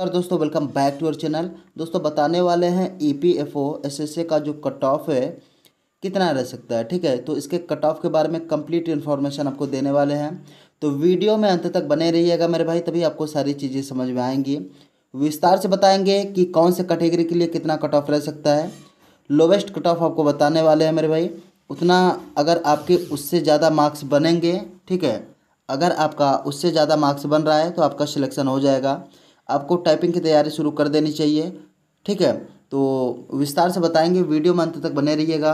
नमस्कार दोस्तों welcome back to our channel दोस्तों बताने वाले हैं E P F O S S A का जो कट ऑफ है कितना रह सकता है ठीक है तो इसके कट ऑफ के बारे में कंप्लीट इन्फॉर्मेशन आपको देने वाले हैं तो वीडियो में अंत तक बने रहिएगा मेरे भाई तभी आपको सारी चीज़ें समझ में आएंगी विस्तार से बताएंगे कि कौन से कैटेगरी के लिए कितना कट ऑफ रह सकता है लोवेस्ट कट ऑफ आपको बताने वाले हैं मेरे भाई उतना अगर आपके उससे ज़्यादा मार्क्स बनेंगे ठीक है अगर आपका उससे ज़्यादा मार्क्स बन रहा है तो आपका सिलेक्शन हो जाएगा आपको टाइपिंग की तैयारी शुरू कर देनी चाहिए ठीक है तो विस्तार से बताएंगे वीडियो में अंत तक बने रहिएगा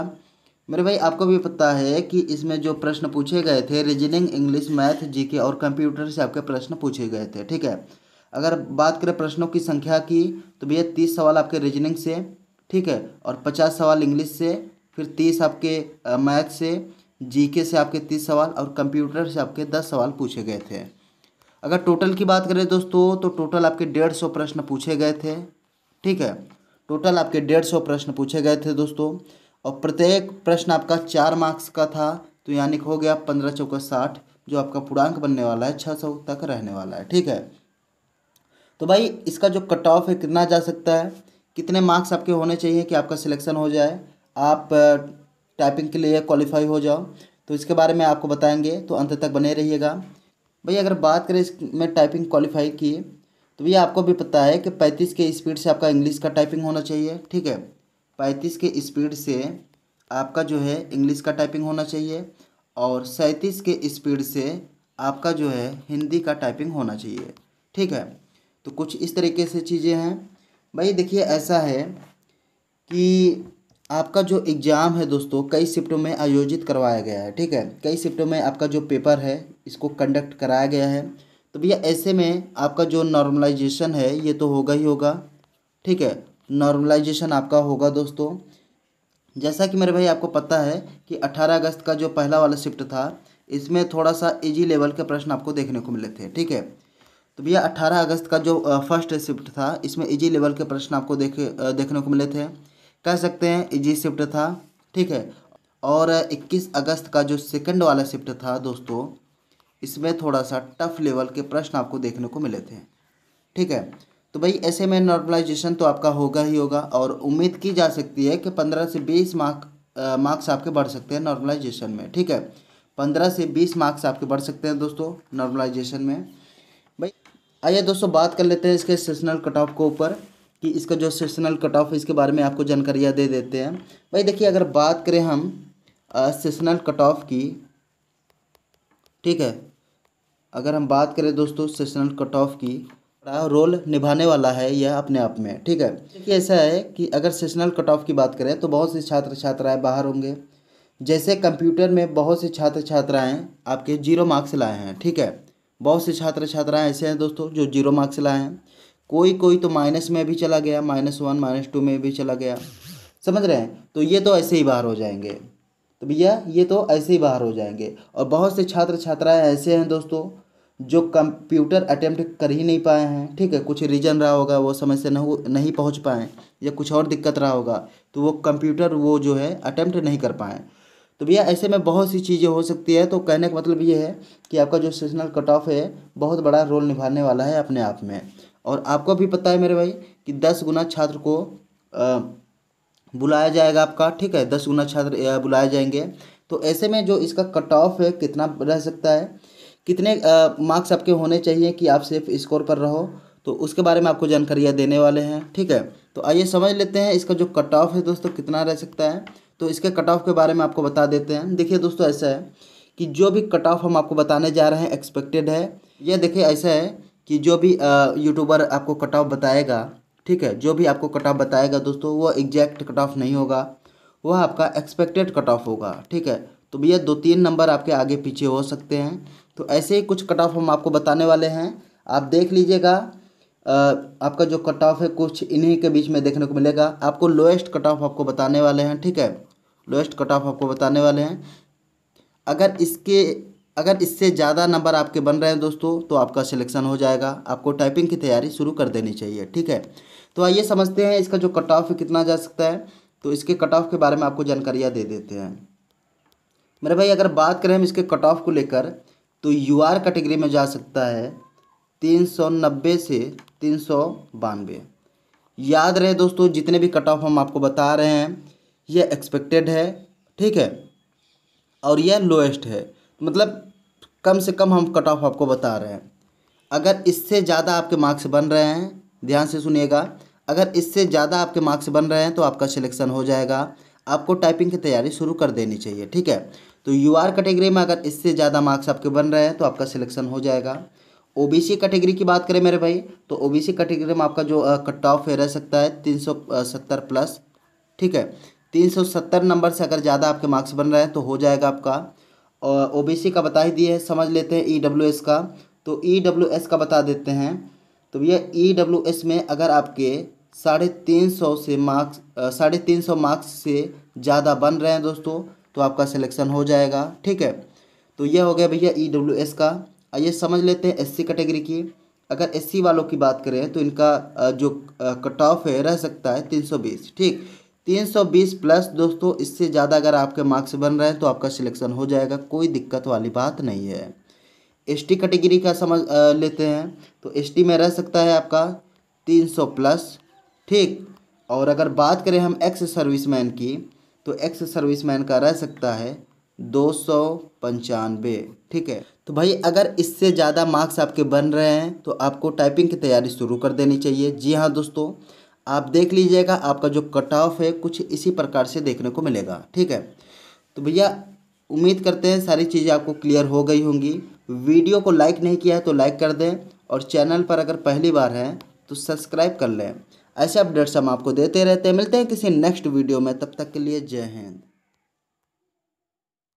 मेरे भाई आपको भी पता है कि इसमें जो प्रश्न पूछे गए थे रीजनिंग इंग्लिश मैथ जीके और कंप्यूटर से आपके प्रश्न पूछे गए थे ठीक है अगर बात करें प्रश्नों की संख्या की तो भैया तीस सवाल आपके रीजनिंग से ठीक है और पचास सवाल इंग्लिश से फिर तीस आपके मैथ से जीके से आपके तीस सवाल और कंप्यूटर से आपके दस सवाल पूछे गए थे अगर टोटल की बात करें दोस्तों तो टोटल आपके डेढ़ सौ प्रश्न पूछे गए थे ठीक है टोटल आपके डेढ़ सौ प्रश्न पूछे गए थे दोस्तों और प्रत्येक प्रश्न आपका चार मार्क्स का था तो यानी हो गया पंद्रह चौका साठ जो आपका पूर्णांक बनने वाला है छः सौ तक रहने वाला है ठीक है तो भाई इसका जो कट ऑफ है कितना जा सकता है कितने मार्क्स आपके होने चाहिए कि आपका सिलेक्शन हो जाए आप टाइपिंग के लिए क्वालिफाई हो जाओ तो इसके बारे में आपको बताएंगे तो अंत तक बने रहिएगा भैया अगर बात करें इसमें टाइपिंग क्वालिफाई की तो भैया आपको भी पता है कि पैंतीस के स्पीड से आपका इंग्लिश का टाइपिंग होना चाहिए ठीक है पैंतीस के स्पीड से आपका जो है इंग्लिश का टाइपिंग होना चाहिए और सैंतीस के स्पीड से आपका जो है हिंदी का टाइपिंग होना चाहिए ठीक है तो कुछ इस तरीके से चीज़ें हैं भाई देखिए ऐसा है कि आपका जो एग्ज़ाम है दोस्तों कई शिफ्टों में आयोजित करवाया गया है ठीक है कई शिफ्टों में आपका जो पेपर है इसको कंडक्ट कराया गया है तो भैया ऐसे में आपका जो नॉर्मलाइजेशन है ये तो होगा ही होगा ठीक है नॉर्मलाइजेशन आपका होगा दोस्तों जैसा कि मेरे भाई आपको पता है कि 18 अगस्त का जो पहला वाला शिफ्ट था इसमें थोड़ा सा इजी लेवल के प्रश्न आपको देखने को मिले थे ठीक है तो भैया 18 अगस्त का जो फर्स्ट शिफ्ट था इसमें इजी लेवल के प्रश्न आपको देखे देखने को मिले थे कह सकते हैं इजी शिफ्ट था ठीक है और 21 अगस्त का जो सेकंड वाला शिफ्ट था दोस्तों इसमें थोड़ा सा टफ लेवल के प्रश्न आपको देखने को मिले थे ठीक है तो भाई ऐसे में नॉर्मलाइजेशन तो आपका होगा ही होगा और उम्मीद की जा सकती है कि पंद्रह से बीस मार्क मार्क्स आपके बढ़ सकते हैं नॉर्मलाइजेशन में ठीक है पंद्रह से बीस मार्क्स आपके बढ़ सकते हैं दोस्तों नॉर्मलाइजेशन में भाई आइए दोस्तों बात कर लेते हैं इसके सेशनल कट ऑफ को ऊपर कि इसका जो सेशनल कट ऑफ इसके बारे में आपको जानकारियाँ दे देते हैं भाई देखिए अगर बात करें हम सेशनल कट ऑफ की ठीक है अगर हम बात करें दोस्तों सेशनल कट ऑफ की बड़ा रोल निभाने वाला है यह अपने आप में ठीक है देखिए ऐसा है कि अगर सेशनल कट ऑफ की बात करें तो बहुत से छात्र छात्राएँ बाहर होंगे जैसे कंप्यूटर में बहुत से छात्र छात्राएं आपके जीरो मार्क्स लाए हैं ठीक है बहुत से छात्र छात्राएं ऐसे हैं दोस्तों जो जीरो मार्क्स लाए हैं कोई कोई तो माइनस में भी चला गया माइनस वन माइनस टू में भी चला गया समझ रहे हैं तो ये तो ऐसे ही बाहर हो जाएंगे तो भैया ये तो ऐसे ही बाहर हो जाएंगे और बहुत से छात्र छात्राएं ऐसे हैं दोस्तों जो कंप्यूटर अटेम्प्ट कर ही नहीं पाए हैं ठीक है कुछ रीजन रहा होगा वो समय से नहीं पहुँच पाएँ पाए या कुछ और दिक्कत रहा होगा तो वो कंप्यूटर वो जो है अटैम्प्ट नहीं कर पाएँ तो भैया ऐसे में बहुत सी चीज़ें हो सकती है तो कहने का मतलब ये है कि आपका जो सेशनल कट ऑफ है बहुत बड़ा रोल निभाने वाला है अपने आप में और आपको भी पता है मेरे भाई कि दस गुना छात्र को बुलाया जाएगा आपका ठीक है दस गुना छात्र बुलाए जाएंगे तो ऐसे में जो इसका कट ऑफ है कितना रह सकता है कितने मार्क्स आपके होने चाहिए कि आप सिर्फ स्कोर पर रहो तो उसके बारे में आपको जानकारियाँ देने वाले हैं ठीक है तो आइए समझ लेते हैं इसका जो कट ऑफ है दोस्तों कितना रह सकता है तो इसके कट ऑफ के बारे में आपको बता देते हैं देखिए दोस्तों ऐसा है कि जो भी कट ऑफ हम आपको बताने जा रहे हैं एक्सपेक्टेड है यह देखिए ऐसा है कि जो भी यूट्यूबर आपको कट ऑफ बताएगा ठीक है जो भी आपको कट ऑफ बताएगा दोस्तों वो एग्जैक्ट कट ऑफ नहीं होगा वह आपका एक्सपेक्टेड कट ऑफ होगा ठीक है तो भैया दो तीन नंबर आपके आगे पीछे हो सकते हैं तो ऐसे ही कुछ कट ऑफ हम आपको बताने वाले हैं आप देख लीजिएगा आपका जो कट ऑफ है कुछ इन्हीं के बीच में देखने को मिलेगा आपको लोएस्ट कट ऑफ आपको बताने वाले हैं ठीक है लोएस्ट कट ऑफ आपको बताने वाले हैं अगर इसके अगर इससे ज़्यादा नंबर आपके बन रहे हैं दोस्तों तो आपका सिलेक्शन हो जाएगा आपको टाइपिंग की तैयारी शुरू कर देनी चाहिए ठीक है तो आइए समझते हैं इसका जो कट ऑफ कितना जा सकता है तो इसके कट ऑफ के बारे में आपको जानकारियाँ दे देते हैं मेरे भाई अगर बात करें हम इसके कट ऑफ को लेकर तो यू आर कैटेगरी में जा सकता है तीन सौ नब्बे से तीन सौ बानवे याद रहे दोस्तों जितने भी कट ऑफ हम आपको बता रहे हैं यह एक्सपेक्टेड है ठीक है और यह लोएस्ट है मतलब कम से कम हम कट ऑफ आपको बता रहे हैं अगर इससे ज़्यादा आपके मार्क्स बन रहे हैं ध्यान से सुनिएगा अगर इससे ज़्यादा आपके मार्क्स बन रहे हैं तो आपका सिलेक्शन हो जाएगा आपको टाइपिंग की तैयारी शुरू कर देनी चाहिए ठीक है तो यू आर कैटेगरी में अगर इससे ज़्यादा मार्क्स आपके बन रहे हैं तो आपका सिलेक्शन हो जाएगा ओ बी सी कैटेगरी की बात करें मेरे भाई तो ओ बी सी कैटेगरी में आपका जो कट ऑफ रह सकता है तीन सौ सत्तर प्लस ठीक है तीन सौ सत्तर नंबर से अगर ज़्यादा आपके मार्क्स बन रहे हैं तो हो जाएगा आपका और ओबीसी का बता ही दिए समझ लेते हैं ई e का तो ई e का बता देते हैं तो भैया ई e में अगर आपके साढ़े तीन सौ से मार्क्स साढ़े तीन सौ मार्क्स से ज़्यादा बन रहे हैं दोस्तों तो आपका सिलेक्शन हो जाएगा ठीक है तो यह हो गया भैया ई डब्ल्यू एस का आइए समझ लेते हैं एससी कैटेगरी की अगर एससी वालों की बात करें तो इनका जो कट ऑफ है रह सकता है तीन सौ बीस ठीक तीन सौ बीस प्लस दोस्तों इससे ज़्यादा अगर आपके मार्क्स बन रहे हैं तो आपका सिलेक्शन हो जाएगा कोई दिक्कत वाली बात नहीं है एस टी कैटेगरी का समझ आ, लेते हैं तो एस टी में रह सकता है आपका तीन सौ प्लस ठीक और अगर बात करें हम एक्स सर्विसमैन की तो एक्स सर्विसमैन का रह सकता है दो सौ पंचानबे ठीक है तो भाई अगर इससे ज़्यादा मार्क्स आपके बन रहे हैं तो आपको टाइपिंग की तैयारी शुरू कर देनी चाहिए जी हाँ दोस्तों आप देख लीजिएगा आपका जो कट ऑफ है कुछ इसी प्रकार से देखने को मिलेगा ठीक है तो भैया उम्मीद करते हैं सारी चीज़ें आपको क्लियर हो गई होंगी वीडियो को लाइक नहीं किया है तो लाइक कर दें और चैनल पर अगर पहली बार हैं तो सब्सक्राइब कर लें ऐसे अपडेट्स हम आपको देते रहते हैं मिलते हैं किसी नेक्स्ट वीडियो में तब तक के लिए जय हिंद